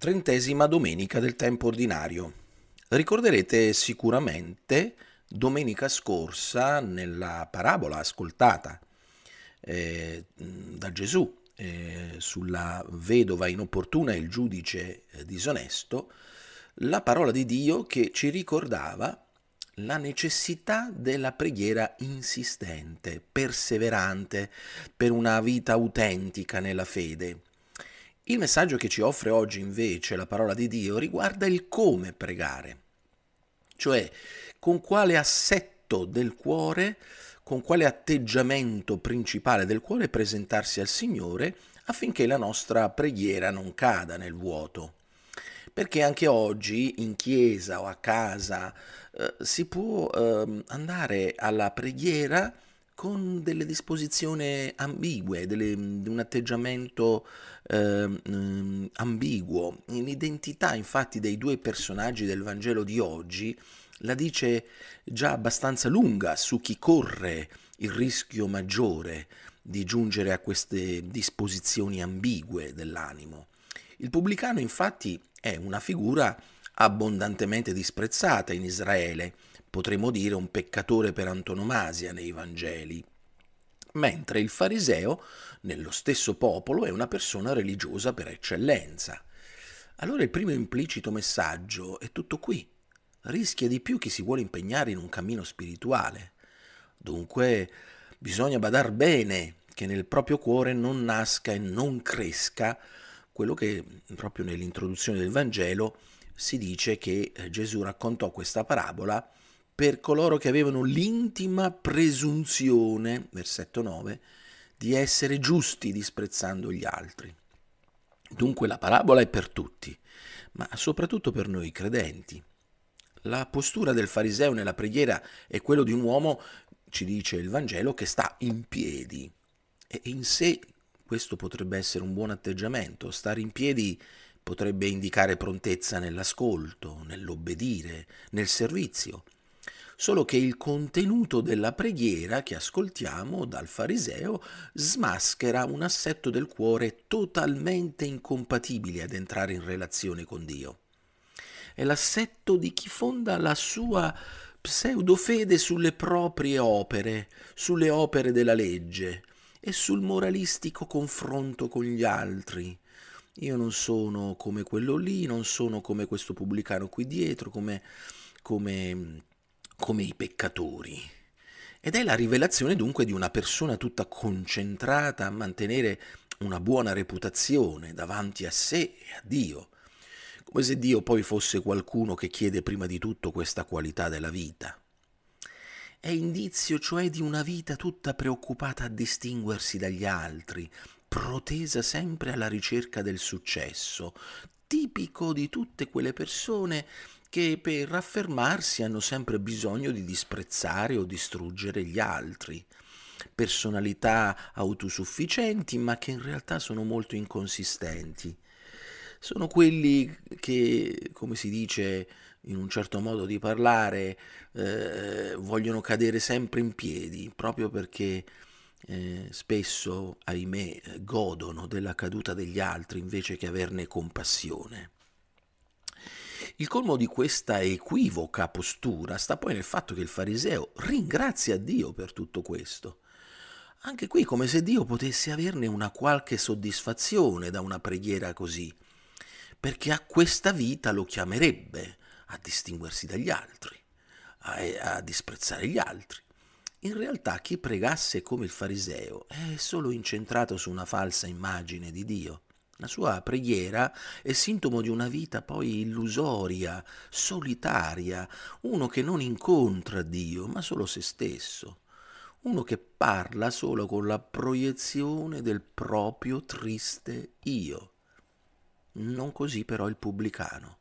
Trentesima domenica del tempo ordinario. Ricorderete sicuramente domenica scorsa nella parabola ascoltata eh, da Gesù eh, sulla vedova inopportuna e il giudice eh, disonesto, la parola di Dio che ci ricordava la necessità della preghiera insistente, perseverante, per una vita autentica nella fede il messaggio che ci offre oggi invece la parola di Dio riguarda il come pregare, cioè con quale assetto del cuore, con quale atteggiamento principale del cuore presentarsi al Signore affinché la nostra preghiera non cada nel vuoto. Perché anche oggi in chiesa o a casa eh, si può eh, andare alla preghiera con delle disposizioni ambigue, delle, un atteggiamento eh, ambiguo. L'identità infatti dei due personaggi del Vangelo di oggi la dice già abbastanza lunga su chi corre il rischio maggiore di giungere a queste disposizioni ambigue dell'animo. Il pubblicano infatti è una figura abbondantemente disprezzata in Israele, potremmo dire un peccatore per antonomasia nei Vangeli, mentre il fariseo nello stesso popolo è una persona religiosa per eccellenza. Allora il primo implicito messaggio è tutto qui. Rischia di più chi si vuole impegnare in un cammino spirituale. Dunque bisogna badar bene che nel proprio cuore non nasca e non cresca quello che proprio nell'introduzione del Vangelo si dice che eh, Gesù raccontò questa parabola per coloro che avevano l'intima presunzione, versetto 9, di essere giusti disprezzando gli altri. Dunque la parabola è per tutti, ma soprattutto per noi credenti. La postura del fariseo nella preghiera è quella di un uomo, ci dice il Vangelo, che sta in piedi. E in sé questo potrebbe essere un buon atteggiamento. Stare in piedi potrebbe indicare prontezza nell'ascolto, nell'obbedire, nel servizio solo che il contenuto della preghiera che ascoltiamo dal fariseo smaschera un assetto del cuore totalmente incompatibile ad entrare in relazione con Dio. È l'assetto di chi fonda la sua pseudofede sulle proprie opere, sulle opere della legge e sul moralistico confronto con gli altri. Io non sono come quello lì, non sono come questo pubblicano qui dietro, come, come come i peccatori. Ed è la rivelazione dunque di una persona tutta concentrata a mantenere una buona reputazione davanti a sé e a Dio, come se Dio poi fosse qualcuno che chiede prima di tutto questa qualità della vita. È indizio cioè di una vita tutta preoccupata a distinguersi dagli altri, protesa sempre alla ricerca del successo, tipico di tutte quelle persone che per raffermarsi hanno sempre bisogno di disprezzare o distruggere gli altri. Personalità autosufficienti ma che in realtà sono molto inconsistenti. Sono quelli che, come si dice in un certo modo di parlare, eh, vogliono cadere sempre in piedi, proprio perché eh, spesso, ahimè, godono della caduta degli altri invece che averne compassione. Il colmo di questa equivoca postura sta poi nel fatto che il fariseo ringrazia Dio per tutto questo. Anche qui come se Dio potesse averne una qualche soddisfazione da una preghiera così, perché a questa vita lo chiamerebbe a distinguersi dagli altri, a, a disprezzare gli altri. In realtà chi pregasse come il fariseo è solo incentrato su una falsa immagine di Dio. La sua preghiera è sintomo di una vita poi illusoria, solitaria, uno che non incontra Dio, ma solo se stesso, uno che parla solo con la proiezione del proprio triste io. Non così però il pubblicano,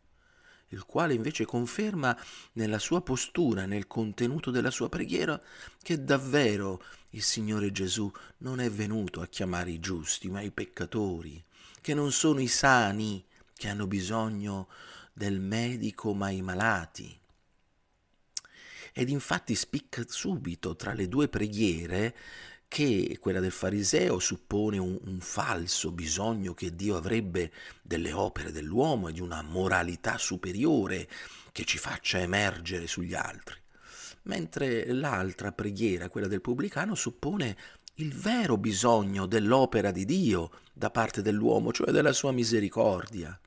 il quale invece conferma nella sua postura, nel contenuto della sua preghiera, che davvero il Signore Gesù non è venuto a chiamare i giusti, ma i peccatori che non sono i sani che hanno bisogno del medico, ma i malati. Ed infatti spicca subito tra le due preghiere che quella del fariseo suppone un, un, falso bisogno che Dio avrebbe delle opere dell'uomo e di una moralità superiore che ci faccia emergere sugli altri, mentre l'altra preghiera, quella del pubblicano, suppone il vero bisogno dell'opera di Dio da parte dell'uomo, cioè della sua misericordia.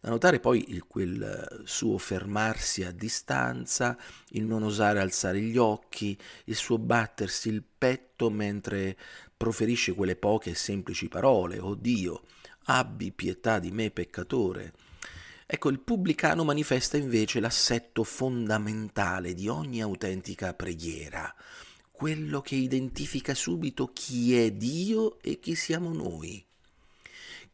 Da notare poi il, quel eh, suo fermarsi a distanza, il non osare alzare gli occhi, il suo battersi il petto mentre proferisce quelle poche e semplici parole, oh Dio, abbi pietà di me peccatore. Ecco, il pubblicano manifesta invece l'assetto fondamentale di ogni autentica preghiera, quello che identifica subito chi è Dio e chi siamo noi,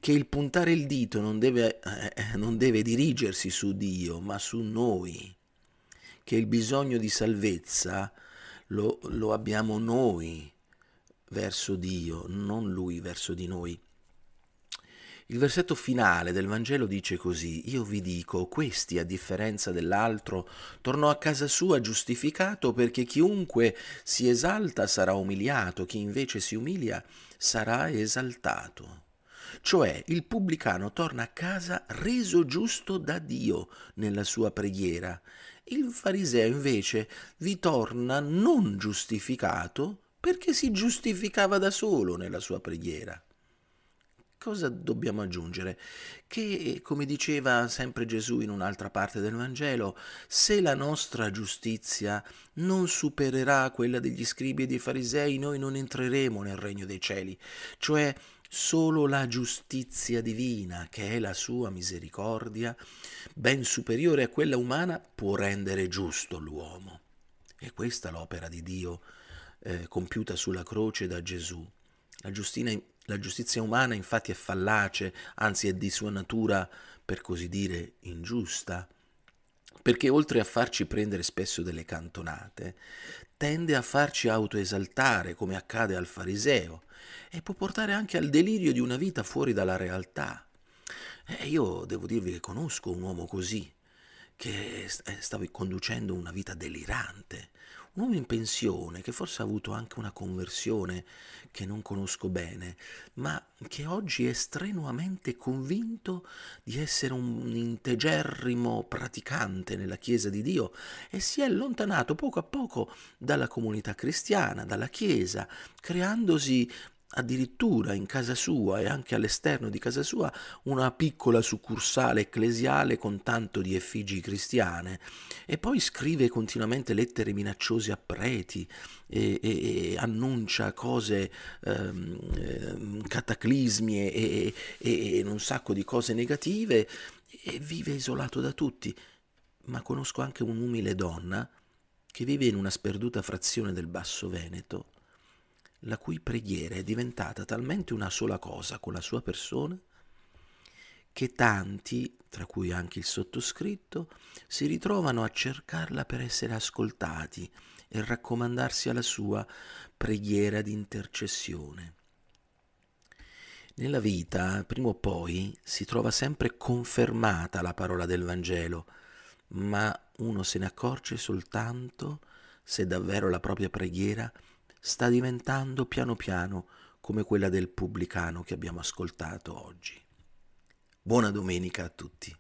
che il puntare il dito non deve, eh, non deve dirigersi su Dio, ma su noi, che il bisogno di salvezza lo, lo abbiamo noi verso Dio, non Lui verso di noi. Il versetto finale del Vangelo dice così, io vi dico, questi a differenza dell'altro tornò a casa sua giustificato perché chiunque si esalta sarà umiliato, chi invece si umilia sarà esaltato. Cioè il pubblicano torna a casa reso giusto da Dio nella sua preghiera, il fariseo invece vi torna non giustificato perché si giustificava da solo nella sua preghiera cosa dobbiamo aggiungere? Che, come diceva sempre Gesù in un'altra parte del Vangelo, se la nostra giustizia non supererà quella degli scribi e dei farisei, noi non entreremo nel regno dei cieli. Cioè, solo la giustizia divina, che è la sua misericordia, ben superiore a quella umana, può rendere giusto l'uomo. E questa l'opera di Dio eh, compiuta sulla croce da Gesù. La, giustina, la giustizia umana infatti è fallace, anzi è di sua natura, per così dire, ingiusta, perché oltre a farci prendere spesso delle cantonate, tende a farci autoesaltare, come accade al fariseo, e può portare anche al delirio di una vita fuori dalla realtà. E eh, io devo dirvi che conosco un uomo così, che eh, stava conducendo una vita delirante, un uomo in pensione che forse ha avuto anche una conversione che non conosco bene, ma che oggi è strenuamente convinto di essere un integerrimo praticante nella Chiesa di Dio e si è allontanato poco a poco dalla comunità cristiana, dalla Chiesa, creandosi addirittura in casa sua e anche all'esterno di casa sua una piccola succursale ecclesiale con tanto di effigi cristiane e poi scrive continuamente lettere minacciose a preti e, e, e annuncia cose ehm, ehm cataclismi e, e un sacco di cose negative e vive isolato da tutti ma conosco anche un'umile donna che vive in una sperduta frazione del Basso Veneto la cui preghiera è diventata talmente una sola cosa con la sua persona che tanti, tra cui anche il sottoscritto, si ritrovano a cercarla per essere ascoltati e raccomandarsi alla sua preghiera di intercessione. Nella vita, prima o poi, si trova sempre confermata la parola del Vangelo, ma uno se ne accorge soltanto se davvero la propria preghiera è sta diventando piano piano come quella del pubblicano che abbiamo ascoltato oggi. Buona domenica a tutti.